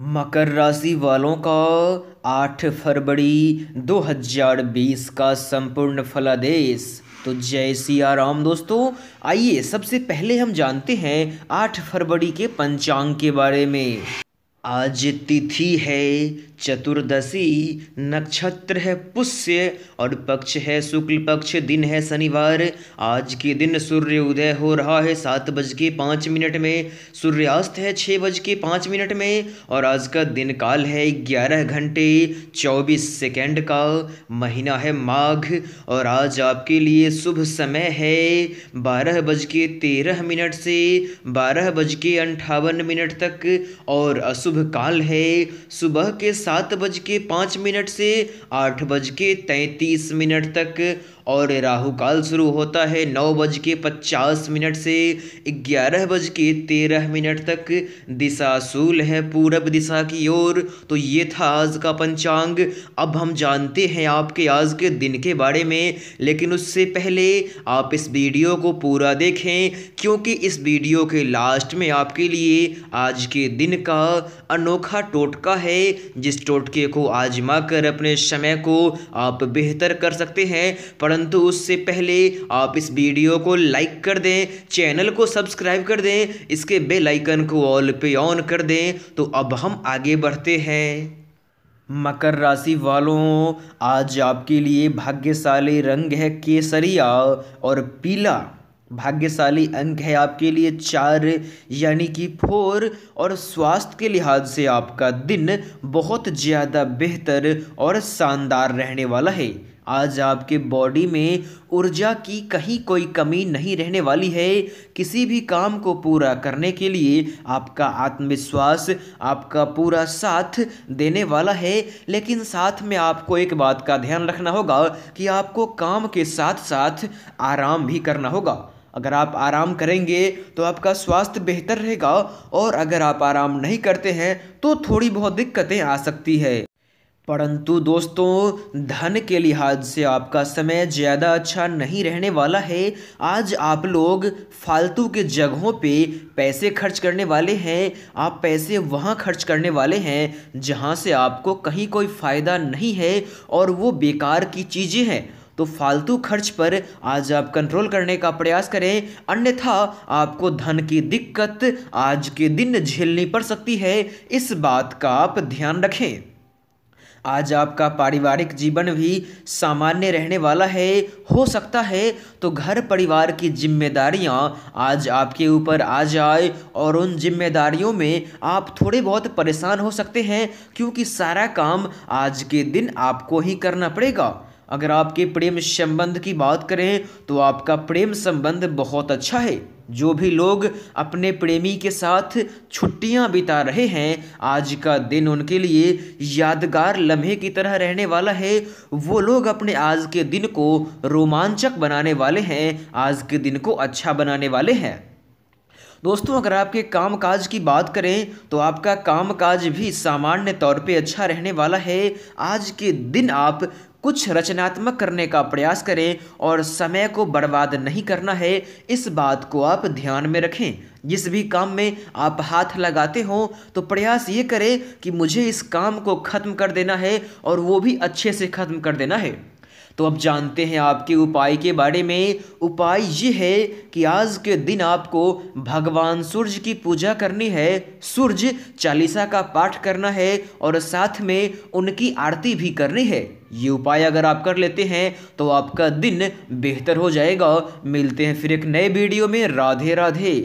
मकर राशि वालों का 8 फरवरी 2020 का संपूर्ण फलादेश तो जय सिया राम दोस्तों आइए सबसे पहले हम जानते हैं 8 फरवरी के पंचांग के बारे में आज तिथि है चतुर्दशी नक्षत्र है पुष्य और पक्ष है शुक्ल पक्ष दिन है शनिवार आज के दिन सूर्य उदय हो रहा है सात बज के पाँच मिनट में सूर्यास्त है छः बज के पाँच मिनट में और आज का दिन काल है ग्यारह घंटे चौबीस सेकेंड का महीना है माघ और आज आपके लिए शुभ समय है बारह बज के तेरह मिनट से बारह बज के अंठावन मिनट तक और अशुभ शुभ काल है सुबह के सात बज के पाँच मिनट से आठ बज के तैंतीस मिनट तक और राहु काल शुरू होता है नौ बज के पचास मिनट से ग्यारह बज के तेरह मिनट तक दिशा सूल है पूरब दिशा की ओर तो ये था आज का पंचांग अब हम जानते हैं आपके आज के दिन के बारे में लेकिन उससे पहले आप इस वीडियो को पूरा देखें क्योंकि इस वीडियो के लास्ट में आपके लिए आज के दिन का अनोखा टोटका है जिस टोटके को आजमा कर अपने समय को आप बेहतर कर सकते हैं पर परंतु उससे पहले आप इस वीडियो को लाइक कर दें चैनल को सब्सक्राइब कर दें इसके बेल आइकन को ऑल पे ऑन कर दें तो अब हम आगे बढ़ते हैं मकर राशि वालों आज आपके लिए भाग्यशाली रंग है केसरिया और पीला भाग्यशाली अंक है आपके लिए चार यानी कि फोर और स्वास्थ्य के लिहाज से आपका दिन बहुत ज़्यादा बेहतर और शानदार रहने वाला है आज आपके बॉडी में ऊर्जा की कहीं कोई कमी नहीं रहने वाली है किसी भी काम को पूरा करने के लिए आपका आत्मविश्वास आपका पूरा साथ देने वाला है लेकिन साथ में आपको एक बात का ध्यान रखना होगा कि आपको काम के साथ साथ आराम भी करना होगा अगर आप आराम करेंगे तो आपका स्वास्थ्य बेहतर रहेगा और अगर आप आराम नहीं करते हैं तो थोड़ी बहुत दिक्कतें आ सकती है परंतु दोस्तों धन के लिहाज से आपका समय ज़्यादा अच्छा नहीं रहने वाला है आज आप लोग फालतू के जगहों पे पैसे खर्च करने वाले हैं आप पैसे वहाँ खर्च करने वाले हैं जहाँ से आपको कहीं कोई फ़ायदा नहीं है और वो बेकार की चीज़ें हैं तो फालतू खर्च पर आज आप कंट्रोल करने का प्रयास करें अन्यथा आपको धन की दिक्कत आज के दिन झेलनी पड़ सकती है इस बात का आप ध्यान रखें आज आपका पारिवारिक जीवन भी सामान्य रहने वाला है हो सकता है तो घर परिवार की जिम्मेदारियां आज आपके ऊपर आ जाए और उन जिम्मेदारियों में आप थोड़े बहुत परेशान हो सकते हैं क्योंकि सारा काम आज के दिन आपको ही करना पड़ेगा अगर आपके प्रेम संबंध की बात करें तो आपका प्रेम संबंध बहुत अच्छा है जो भी लोग अपने प्रेमी के साथ छुट्टियां बिता रहे हैं आज का दिन उनके लिए यादगार लम्हे की तरह रहने वाला है वो लोग अपने आज के दिन को रोमांचक बनाने वाले हैं आज के दिन को अच्छा बनाने वाले हैं दोस्तों अगर आपके कामकाज की बात करें तो आपका कामकाज भी सामान्य तौर पे अच्छा रहने वाला है आज के दिन आप कुछ रचनात्मक करने का प्रयास करें और समय को बर्बाद नहीं करना है इस बात को आप ध्यान में रखें जिस भी काम में आप हाथ लगाते हो तो प्रयास ये करें कि मुझे इस काम को ख़त्म कर देना है और वो भी अच्छे से ख़त्म कर देना है तो अब जानते हैं आपके उपाय के बारे में उपाय ये है कि आज के दिन आपको भगवान सूर्य की पूजा करनी है सूर्य चालीसा का पाठ करना है और साथ में उनकी आरती भी करनी है ये उपाय अगर आप कर लेते हैं तो आपका दिन बेहतर हो जाएगा मिलते हैं फिर एक नए वीडियो में राधे राधे